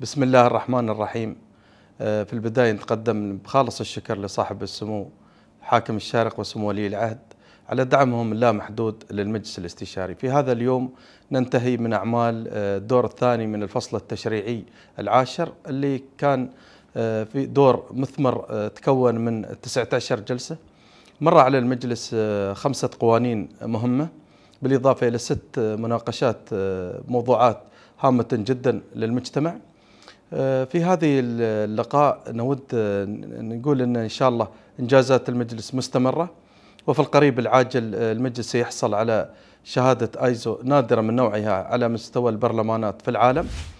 بسم الله الرحمن الرحيم آه، في البداية نتقدم بخالص الشكر لصاحب السمو حاكم الشارق وسمو ولي العهد على دعمهم اللامحدود للمجلس الاستشاري في هذا اليوم ننتهي من أعمال آه، الدور الثاني من الفصل التشريعي العاشر اللي كان آه، في دور مثمر تكون من 19 جلسة مر على المجلس خمسة قوانين مهمة بالإضافة إلى ست مناقشات موضوعات هامة جدا للمجتمع آه، في هذه اللقاء نود آه، نقول ان ان شاء الله انجازات المجلس مستمره وفي القريب العاجل آه، المجلس سيحصل على شهاده ايزو نادره من نوعها على مستوى البرلمانات في العالم.